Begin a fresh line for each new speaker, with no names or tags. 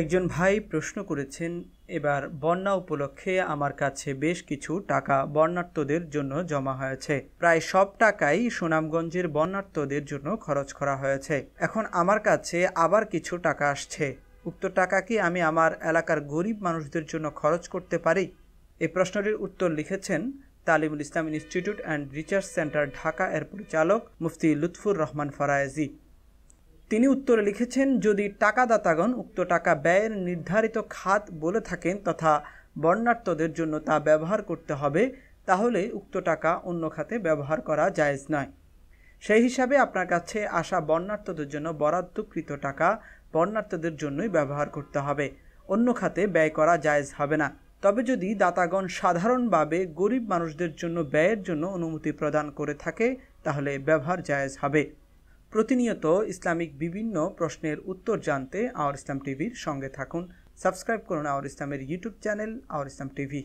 একজন ভাই প্রশ্ন করেছেন এবার বন্যা উপলক্ষে আমার কাছে বেশ কিছু টাকা বন্যার্থদের জন্য জমা হয়েছে প্রায় সব টাকাই সুনামগঞ্জের বন্যার্থদের জন্য খরচ করা হয়েছে এখন আমার কাছে আবার কিছু টাকা আসছে উক্ত টাকা কি আমি আমার এলাকার গরিব মানুষদের জন্য খরচ করতে পারি এই প্রশ্নটির উত্তর লিখেছেন Talimul Islam institute and research center Dhaka এর পরিচালক মুফতি লুৎফুর রহমান ফরায়েজি তিনি উত্তরে লিখেছেন যদি টাকাদাতাগণ উক্ত টাকা ব্যয়ের নির্ধারিত খাত বলে থাকেন তথা বর্ণার্থদের জন্য তা ব্যবহার করতে হবে তাহলে উক্ত টাকা অন্য খাতে ব্যবহার করা যায়জ নয় সেই হিসাবে আপনার কাছে আসা বর্ণার্থদের জন্য বরাদ্দকৃত টাকা বর্ণার্থদের জন্যই ব্যবহার করতে হবে অন্য খাতে ব্যয় করা জায়েজ হবে না তবে যদি দাতাগণ সাধারণভাবে গরিব মানুষদের জন্য ব্যয়ের জন্য অনুমতি প্রদান করে থাকে তাহলে ব্যবহার জায়েজ হবে প্রতিনিয়ত ইসলামিক বিভিন্ন প্রশ্নের উত্তর জানতে আওয়ার ইসলাম টিভির সঙ্গে থাকুন সাবস্ক্রাইব করুন আওয়ার ইসলামের YouTube channel our Islam TV